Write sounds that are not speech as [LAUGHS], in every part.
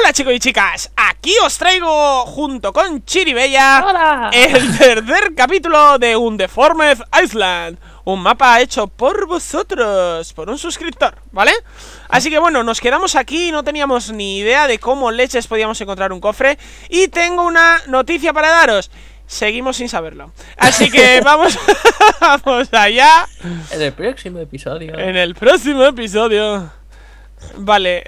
Hola chicos y chicas, aquí os traigo junto con Chiribella el tercer capítulo de Un Deformed Island Un mapa hecho por vosotros, por un suscriptor, ¿vale? Así que bueno, nos quedamos aquí, no teníamos ni idea de cómo leches podíamos encontrar un cofre Y tengo una noticia para daros Seguimos sin saberlo. Así que [LAUGHS] vamos, [LAUGHS] vamos allá. En el próximo episodio. En el próximo episodio. Vale.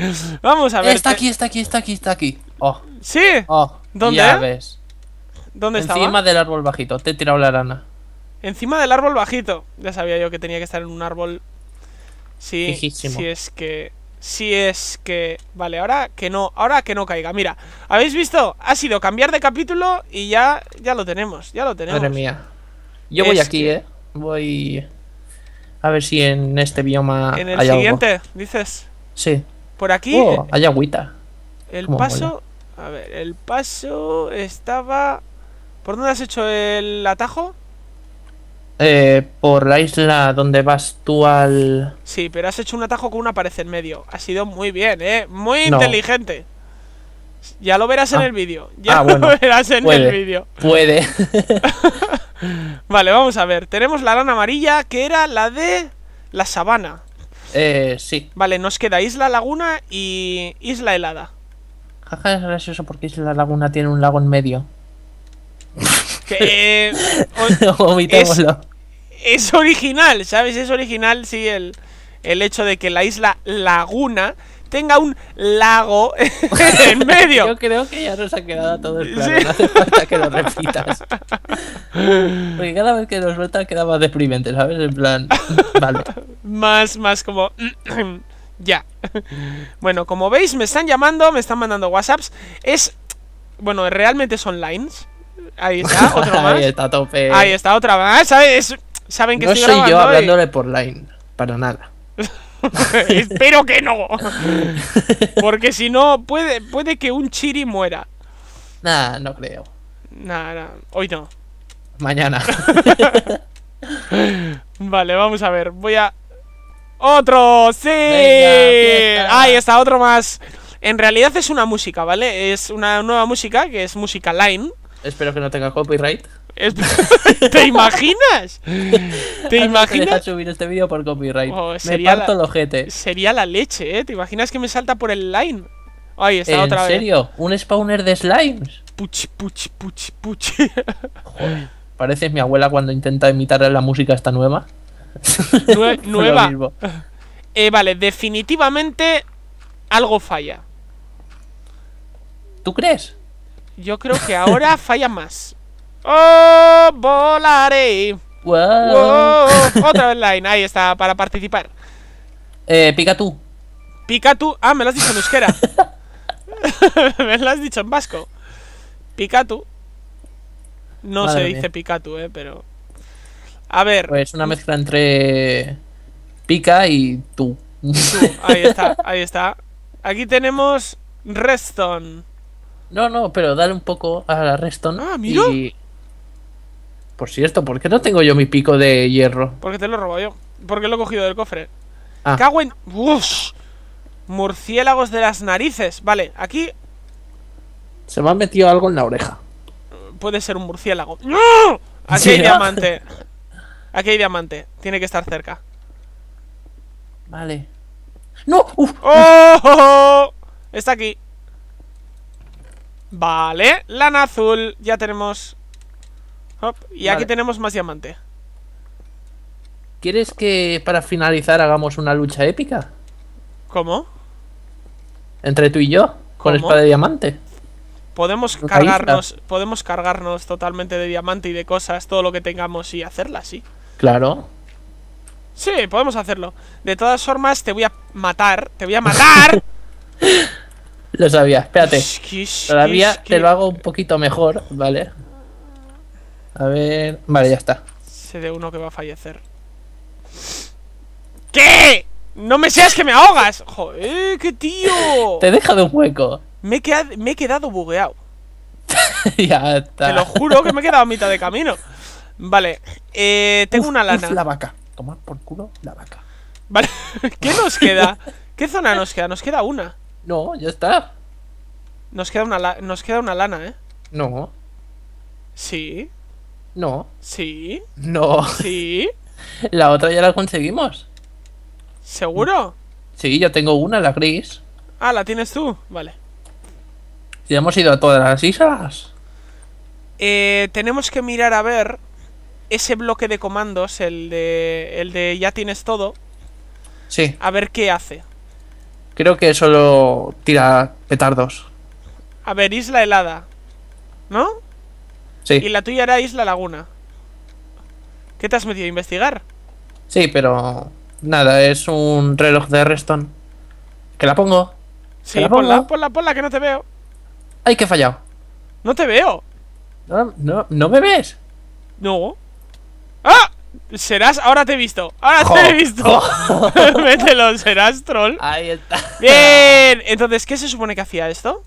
[LAUGHS] Vamos a ver. Está aquí, está aquí, está aquí, está aquí. Oh. ¿Sí? Oh, ¿Dónde? Ya ves. ¿Dónde está? Encima del árbol bajito. Te he tirado la arana Encima del árbol bajito. Ya sabía yo que tenía que estar en un árbol. Sí. Fijísimo. Si es que. Si es que. Vale, ahora que no. Ahora que no caiga. Mira, ¿habéis visto? Ha sido cambiar de capítulo y ya. Ya lo tenemos. Ya lo tenemos. Madre mía. Yo voy aquí, eh. Voy. A ver si en este bioma. En el siguiente, dices. Sí. Por aquí. Oh, hay agüita. El paso. A ver, el paso estaba. ¿Por dónde has hecho el atajo? Eh, por la isla donde vas tú al. Sí, pero has hecho un atajo con una pared en medio. Ha sido muy bien, ¿eh? Muy inteligente. Ya lo verás en ah. el vídeo. Ya ah, [LAUGHS] lo verás en el vídeo. Puede. [LAUGHS] [LAUGHS] Vale, vamos a ver. Tenemos la lana amarilla, que era la de la sabana. Eh, sí. Vale, nos queda Isla Laguna y Isla Helada. Jaja, es gracioso porque Isla Laguna tiene un lago en medio. Eh, [LAUGHS] es, original, ¿sabes? Es original, sí, el, hecho de que la Isla Laguna tenga un lago [LAUGHS] en medio. [LAUGHS] Yo creo que ya nos ha quedado todo el No hace falta que lo repitas. Porque cada vez que nos suelta queda más deprimente, ¿sabes? En plan, [LAUGHS] vale. más, más como. [CLEARS THROAT] ya. Bueno, como veis, me están llamando, me están mandando WhatsApps. Es. Bueno, realmente son lines. Ahí está, [LAUGHS] otra más. Ahí está, otra más. ¿Sabes? Saben que no soy yo hablándole por line. Para nada. [LAUGHS] Espero que no. Porque si no, puede, puede que un chiri muera. nada no creo. nada Hoy no mañana. [LAUGHS] vale, vamos a ver. Voy a... ¡Otro! ¡Sí! Ahí está, otro más. En realidad es una música, ¿vale? Es una nueva música que es música line. Espero que no tenga copyright. [LAUGHS] ¿Te imaginas? ¿Te imaginas? subir este vídeo por copyright. Oh, me parto los Sería la leche, ¿eh? ¿Te imaginas que me salta por el line? Ahí está otra vez. ¿En serio? ¿Un spawner de slimes? Puch, puchi, puchi, puch. Pareces mi abuela cuando intenta imitar la música esta nueva. [LAUGHS] [LAUGHS] nueva. Eh, vale, definitivamente algo falla. ¿Tú crees? Yo creo que ahora [LAUGHS] falla más. ¡Oh, volaré! Wow. Otra vez ahí está, para participar. Eh, pica tú. Pica tú. Ah, me lo has dicho en euskera. me lo has dicho en vasco. Pica tú. No se dice Pikachu, eh, pero. A ver. Pues una mezcla entre. pica y tú. Ahí está, ahí está. Aquí tenemos Reston. No, no, pero dale un poco a la Reston. Ah, mira. Por cierto, ¿por qué no tengo yo mi pico de hierro? Porque te lo robo yo. Porque lo he cogido del cofre. Ah. Uf. Murciélagos de las narices. Vale, aquí. Se me ha metido algo en la oreja puede ser un murciélago. ¡No! Aquí hay diamante. Aquí hay diamante. Tiene que estar cerca. Vale. ¡No! ¡Oh! Está aquí. Vale, lana azul. Ya tenemos. Y aquí tenemos más diamante. ¿Quieres que para finalizar hagamos una lucha épica? ¿Cómo? Entre tú y yo, con espada de diamante. Podemos cargarnos, podemos cargarnos totalmente de diamante y de cosas, todo lo que tengamos y hacerla, sí. Claro. Sí, podemos hacerlo. De todas formas, te voy a matar. Te voy a matar. [LAUGHS] lo sabía, espérate. Todavía te lo hago un poquito mejor, ¿vale? A ver. Vale, ya está. Se de uno que va a fallecer. ¿Qué? ¡No me seas que me ahogas! ¡Joder, qué tío! Te deja de un hueco me he quedado, bugueado. [LAUGHS] ya está. Te lo juro que me he quedado a mitad de camino. Vale, eh, tengo una lana. la vaca. Tomar por culo la vaca. Vale, [LAUGHS] ¿qué nos queda? ¿Qué zona nos queda? Nos queda una. No, ya está. Nos queda una, nos queda una lana, ¿eh? No. Sí. No. Sí. No. Sí. [LAUGHS] La otra ya la conseguimos. ¿Seguro? Sí, ya tengo una, la gris. Ah, la tienes tú. Vale. Ya hemos ido a todas las islas. Eh, tenemos que mirar a ver ese bloque de comandos, el de, el de ya tienes todo. Sí. A ver qué hace. Creo que solo tira petardos. A ver, isla helada. ¿No? Sí. Y la tuya era isla laguna. ¿Qué te has metido a investigar? Sí, pero nada, es un reloj de Reston. ¿Que la pongo? Sí, por la por Ponla, ponla, ponla, que no te veo. ¡Ay, que he fallado! ¡No te veo! No, no, me ves. No. ¡Ah! Serás, ahora te he visto. Ahora te he visto. Oh. [LAUGHS] Mételo, serás troll. Ahí está. Bien. Entonces, ¿qué se supone que hacía esto?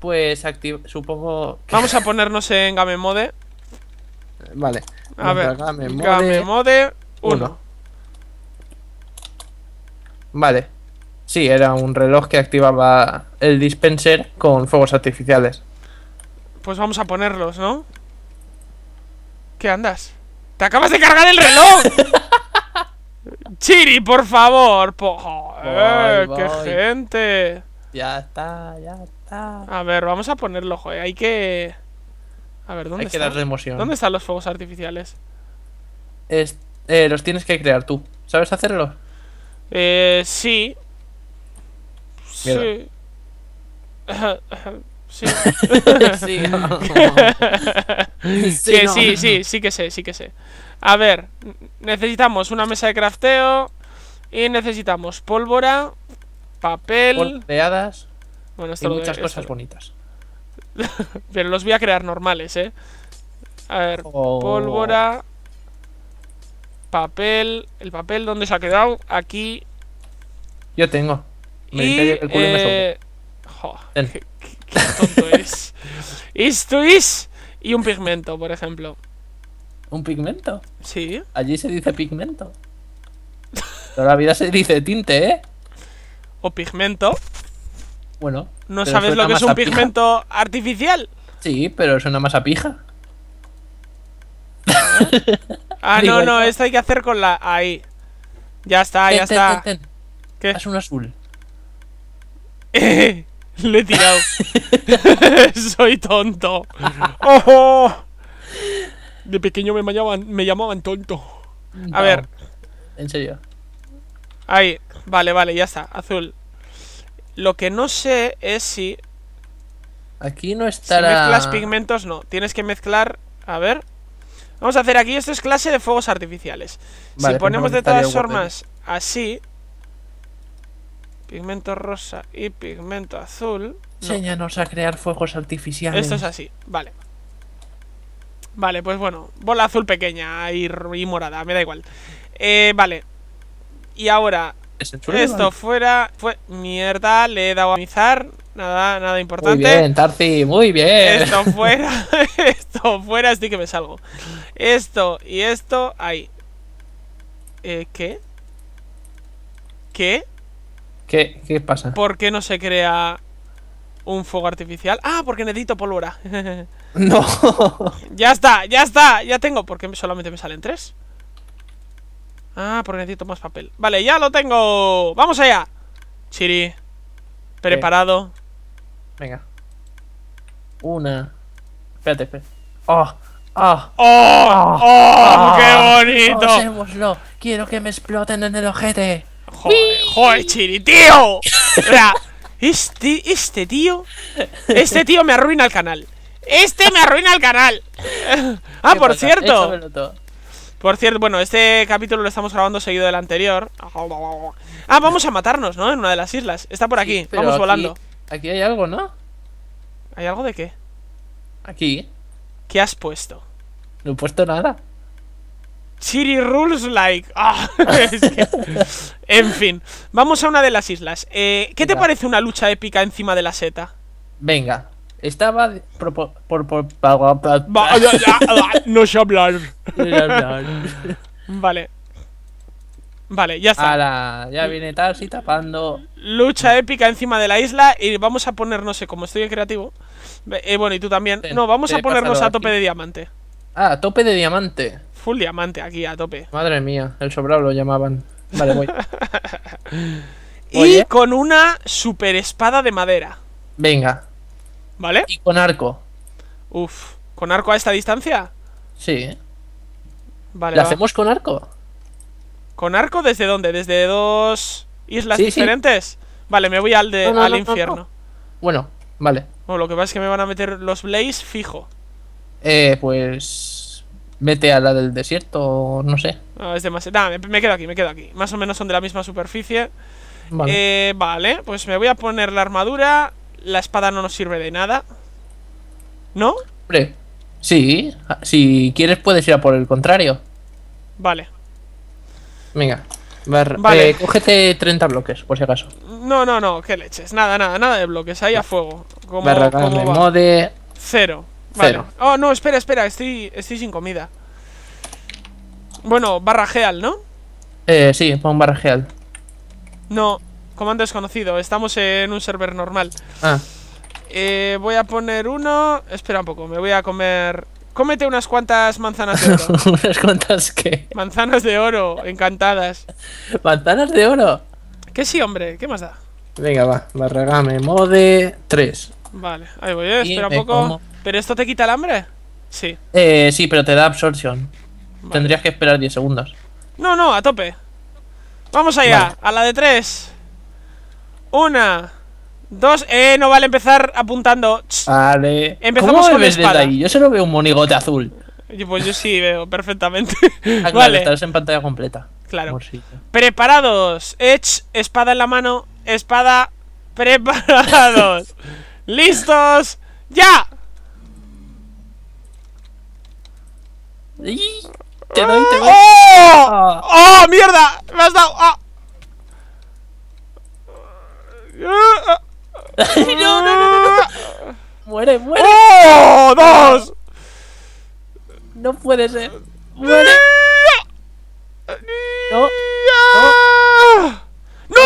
Pues activo, supongo. Vamos a ponernos en Game Mode. Vale. A ver. Game Mode, Game 1. Vale. Sí, era un reloj que activaba el dispenser con fuegos artificiales. Pues vamos a ponerlos, ¿no? ¿Qué andas? ¡Te acabas de cargar el reloj! [LAUGHS] ¡Chiri, por favor! ¡Pojo! ¡Qué gente! Ya está, ya está. A ver, vamos a ponerlo, joder. Hay que. A ver, ¿dónde Hay que están? Emoción. ¿Dónde están los fuegos artificiales? Eh, los tienes que crear tú. ¿Sabes hacerlo? Eh, sí, Sí. [LAUGHS] [LAUGHS] Sí. sí. sí, que sé, sí que sé. A ver, necesitamos una mesa de crafteo y necesitamos pólvora, papel, peadas bueno, y muchas cosas bonitas. [LAUGHS] Pero los voy a crear normales, ¿eh? A ver, oh. pólvora, papel, el papel dónde se ha quedado? Aquí. Yo tengo. Me y, el culo y eh, qué, es. Esto Y un pigmento, por ejemplo. ¿Un pigmento? Sí. Allí se dice pigmento. Pero la vida se dice tinte, ¿eh? O pigmento. Bueno. ¿No sabes lo que es un pigmento artificial? Sí, pero es una masa pija. ah, [LAUGHS] no, no, esto hay que hacer con la. Ahí. Ya está, ya está. Ten, ¿Qué? un azul. [LAUGHS] Le he tirado. [LAUGHS] Soy tonto. [LAUGHS] ¡Oh! De pequeño me llamaban, tonto. A ver. En serio. Ahí. Vale, vale, ya está. Azul. Lo que no sé es si. Aquí no estará. Si mezclas pigmentos, no. Tienes que mezclar. A ver. Vamos a hacer aquí. Esto es clase de fuegos artificiales. si pues ponemos de todas formas así pigmento rosa y pigmento azul. Enséñanos a crear fuegos artificiales. Esto es así, vale. Vale, pues bueno, bola azul pequeña y, morada, me da igual. Eh, vale. Y ahora, esto fuera. Fue, mierda, le he dado a amizar. Nada, nada importante. Muy bien, Tarzi, muy bien. Esto fuera, [LAUGHS] esto fuera, así que me salgo. Esto y esto, ahí. Eh, ¿Qué? ¿Qué? ¿Qué, ¿Qué pasa? ¿Por qué no se crea un fuego artificial? Ah, porque necesito pólvora. [LAUGHS] [LAUGHS] no. ya está, ya está, ya tengo. ¿Por qué solamente me salen tres? Ah, porque necesito más papel. Vale, ya lo tengo. Vamos allá. Chiri. Preparado. Eh, venga. Una. Espérate, espérate. ¡Oh! ¡Oh! ¡Oh! ¡Oh! oh qué bonito! Oh, Quiero que me exploten en el ojete. Joder, joder, Chiri, tío. O sea, este, este tío. Este tío me arruina el canal. Este me arruina el canal. Ah, por cierto. Por cierto, bueno, este capítulo lo estamos grabando seguido del anterior. Ah, vamos a matarnos, ¿no? En una de las islas. Está por aquí. vamos volando. Aquí hay algo, ¿no? ¿Hay algo de qué? Aquí. ¿Qué has puesto? No he puesto nada. Chiri rules like. [LAUGHS] Ah, en fin, vamos a una de las islas. Eh, ¿Qué te parece una lucha épica encima de la seta? Venga, estaba por, por, no sé hablar. vale. Vale, ya está. ya viene Tarsi tapando. Lucha épica encima de la isla y vamos a ponernos, no eh, como estoy creativo. Eh, bueno, y tú también. no, vamos a ponernos a tope de diamante. Ah, a tope de diamante. Full diamante aquí, a tope. Madre mía, el sobrado lo llamaban. Vale, voy. [LAUGHS] y con una super espada de madera. Venga. ¿Vale? Y con arco. Uf, ¿con arco a esta distancia? Sí. Vale. ¿La hacemos con arco? ¿Con arco desde dónde? ¿Desde dos islas diferentes? Vale, me voy al, de, al infierno. Bueno, vale. Bueno, lo que pasa es que me van a meter los Blaze fijo eh, pues vete a la del desierto, no sé. No, es demasiado. me, quedo aquí, me quedo aquí. Más o menos son de la misma superficie. Eh, vale. pues me voy a poner la armadura. La espada no nos sirve de nada. ¿No? Hombre, sí. Ah, si quieres puedes ir a por el contrario. Vale. Venga. Eh, cógete 30 bloques, por si acaso. No, no, no, qué leches. Nada, nada, nada de bloques. Ahí a fuego. Como, Cero. Vale. Oh, no, espera, espera, estoy, estoy sin comida. Bueno, barra ¿no? Eh, sí, pon barra geal. No, comando desconocido, estamos en un server normal. Ah. Eh, voy a poner uno. Espera un poco, me voy a comer. Cómete unas cuantas manzanas de oro. [LAUGHS] ¿Unas cuantas qué? Manzanas de oro, encantadas. ¿Manzanas de oro? Que sí, hombre, ¿qué más da? Venga, va, barragame mode 3. Vale, ahí voy, eh, espera un poco. ¿Pero esto te quita el hambre? Sí. Eh, sí, pero te da absorción. Tendrías que esperar 10 segundos. No, no, a tope. Vamos allá, a la de 3. Una, dos. Eh, no vale empezar apuntando. Vale. Empezamos ¿Cómo se ahí? Yo solo veo un monigote azul. Pues yo sí veo perfectamente. [LAUGHS] Ah, vale. en pantalla completa. Claro. Preparados. Edge, espada en la mano, espada. Preparados. [LAUGHS] ¡Listos! ¡Ya! Te doy, te doy. ¡Oh! ¡Oh! mierda! ¡Me has dado! ¡Ah! no, no, no, no, Muere, muere. ¡Oh! ¡Dos! No puede ser. Muere. ¡No! No. ¡No!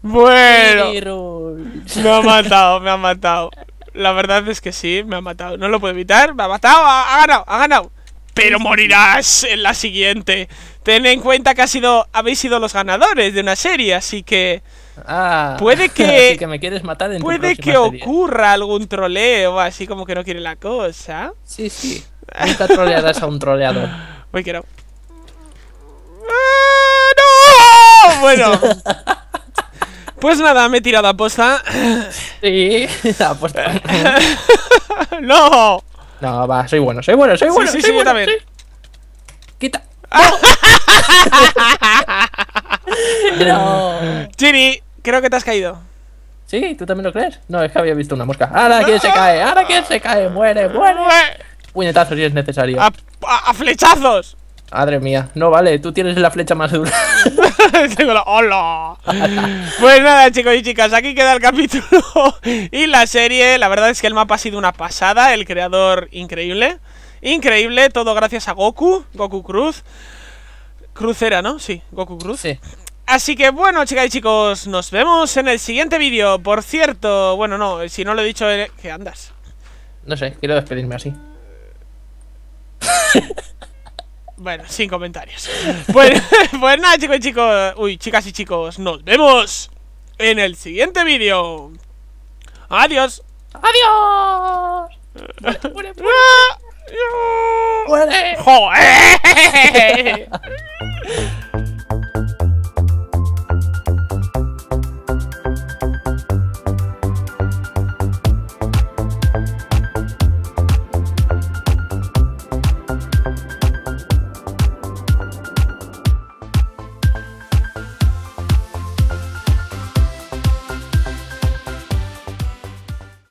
[LAUGHS] bueno, me ha matado, me ha matado. La verdad es que sí, me ha matado. No lo puedo evitar, me ha matado, ha, ganado, ha ganado. Pero morirás en la siguiente. Ten en cuenta que ha sido, habéis sido los ganadores de una serie, así que... Ah, puede [LAUGHS] que, me quieres matar en Puede que ocurra algún troleo, así como que no quiere la cosa. Sí, sí. troleada es a un troleador. [LAUGHS] ¡Ah, no! Bueno. [LAUGHS] Pues nada, me he tirado a posta. [LAUGHS] Sí, [LAUGHS] a posta [LAUGHS] ¡No! No, va, soy bueno, soy bueno, soy bueno. Sí, soy sí, bueno, también. Quita. no. Chiri, creo que te has caído. Sí, ¿tú también lo crees? No, es que había visto una mosca. ¡Ahora quién se cae! ¡Ahora quién se cae! ¡Muere, muere! Puñetazos si es necesario. a flechazos! Madre mía, no vale, tú tienes la flecha más dura. [LAUGHS] ¡Hola! Pues nada, chicos y chicas, aquí queda el capítulo [LAUGHS] y la serie. La verdad es que el mapa ha sido una pasada, el creador increíble. Increíble, todo gracias a Goku, Goku Cruz. Crucera, ¿no? Sí, Goku Cruz. Así que bueno, chicas y chicos, nos vemos en el siguiente vídeo. Por cierto, bueno, no, si no lo he dicho, eh, ¿qué andas? No sé, quiero despedirme así. [LAUGHS] Bueno, sin comentarios. [LAUGHS] [LAUGHS] pues nada, chicos y chicos. Uy, chicas y chicos, nos vemos en el siguiente vídeo. Adiós. Adiós. ¡Muere, [LAUGHS]